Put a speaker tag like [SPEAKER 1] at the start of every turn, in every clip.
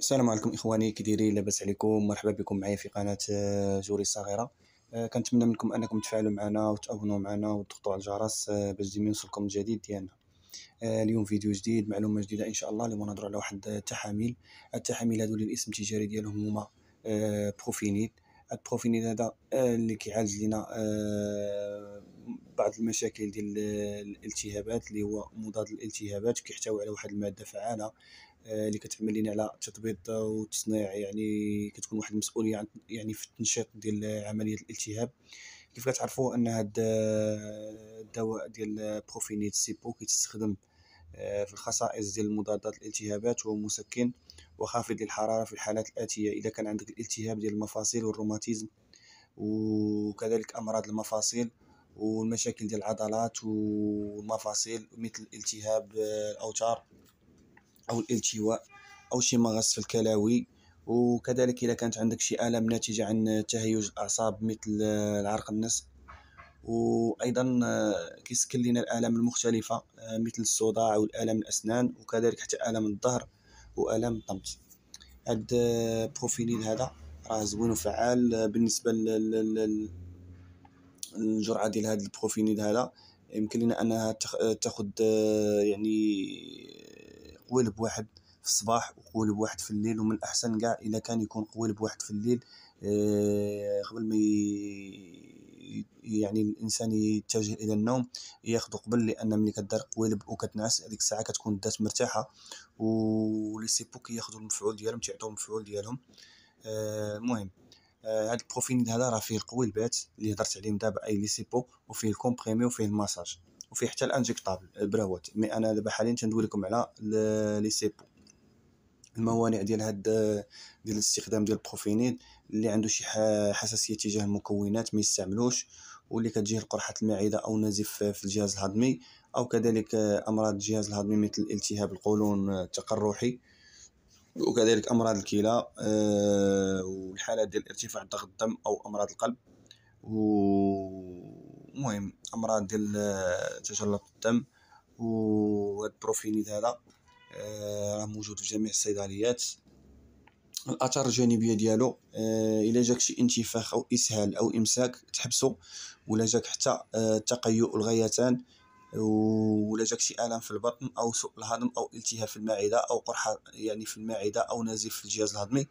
[SPEAKER 1] السلام عليكم اخواني كي دايرين لاباس عليكم مرحبا بكم معايا في قناه آه، جوري الصغيره آه، كنتمنى منكم انكم تفعلوا معنا وتابونوا معنا وتضغطوا على الجرس آه، باش ديما يوصلكم الجديد ديالنا اليوم فيديو جديد معلومه جديده ان شاء الله اليوم غنهضروا على واحد التحاميل التحاميل هذو الاسم التجاري ديالهم هما بروفينيد هاد البروفينيد هذا اللي كيعالج لينا بعض المشاكل ديال الالتهابات اللي هو مضاد للالتهابات كيحتوي على واحد الماده فعاله آه، اللي كتعمل على التطبيب والتصنيع يعني كتكون واحد المسؤوليه يعني في التنشيط ديال عمليه الالتهاب كيف كتعرفوا ان هذا آه، الدواء ديال بروفينيت سيبو كيتستخدم آه، في الخصائص ديال مضادات الالتهابات هو مسكن وخافض للحراره في الحالات الاتيه اذا كان عندك الالتهاب ديال المفاصل والروماتيزم وكذلك امراض المفاصل والمشاكل ديال العضلات والمفاصل مثل التهاب الاوتار او الالتواء او شي مغص في الكلاوي وكذلك اذا كانت عندك شي الام ناتجه عن تهيج الاعصاب مثل العرق النس وايضا كيسكن لنا الالام المختلفه مثل الصداع والالام الاسنان وكذلك حتى الام الظهر والام الطمس هاد بروفينيل هذا راه زوين وفعال بالنسبه للجرعه ديال هاد البروفينيل هذا يمكن لنا انها تاخذ يعني قويل بواحد في الصباح وقويل بواحد في الليل ومن الأحسن كاع إلا كان يكون قويل بواحد في الليل آه، قبل ما يعني الانسان يتجه الى النوم ياخذ قبل لان ملي كدار قوالب وكتنعس هذيك الساعه كتكون دات مرتاحه ولي سيبو كياخذوا المفعول ديالهم تيعطيو المفعول ديالهم المهم آه،, آه هاد البروفيل هذا راه فيه القويلبات اللي هضرت عليهم دابا اي لي سيبو وفيه الكومبريمي وفيه الماساج وفيه حتى الانجيكتابل البراوات مي انا دابا حاليا تندوي لكم على لي سيبو الموانع ديال هاد ديال الاستخدام ديال البروفينيد اللي عنده شي حساسيه تجاه المكونات ما يستعملوش واللي كتجيه قرحه المعده او نزيف في الجهاز الهضمي او كذلك امراض الجهاز الهضمي مثل التهاب القولون التقرحي وكذلك امراض الكلى آه، والحالات ديال ارتفاع ضغط الدم او امراض القلب و المهم امراض ديال تجلط الدم وهاد البروفينيد هذا آه، راه موجود في جميع الصيدليات الاثار الجانبيه ديالو آه، الا جاك شي انتفاخ او اسهال او امساك تحبسو ولا جاك حتى آه، تقيؤ الغيتان ولا جاك شي الم في البطن او سوء الهضم او التهاب في المعده او قرحه يعني في المعده او نزيف في الجهاز الهضمي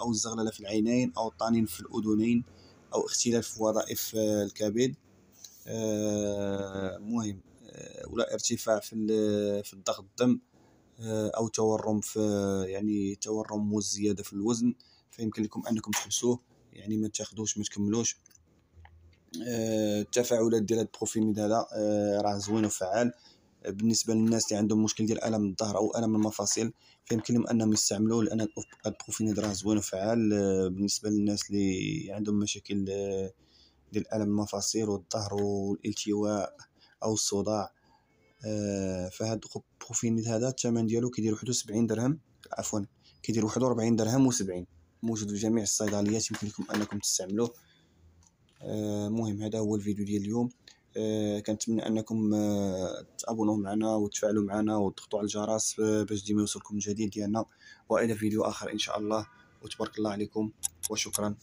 [SPEAKER 1] او الزغلله في العينين او الطنين في الاذنين او اختلاف في وظائف آه، الكبد آه، مهم آه، ولا ارتفاع في في ضغط الدم او تورم في يعني تورم وزياده في الوزن فيمكن لكم انكم تحبسوه يعني ما تاخذوش ما تكملوش التفاعلات ديال هاد البروفيميد هذا راه زوين وفعال بالنسبه للناس اللي عندهم مشكل ديال الم الظهر او الم المفاصل فيمكن لهم انهم يستعملوه لان البروفينيد راه زوين وفعال آه، بالنسبه للناس اللي عندهم مشاكل آه، ديال الم المفاصل والظهر والالتواء او الصداع آه، فهاد البروفينيد هذا الثمن ديالو كيدير وحدو درهم عفوا كيدير وحدو درهم و70 موجود في جميع الصيدليات يمكن لكم انكم تستعملوه المهم هذا هو الفيديو ديال اليوم آه، كنتمنى انكم آه، تابونوا معنا وتفعلوا معنا وتضغطوا على الجرس آه، باش ديما يوصلكم الجديد ديالنا والى فيديو اخر ان شاء الله وتبارك الله عليكم وشكرا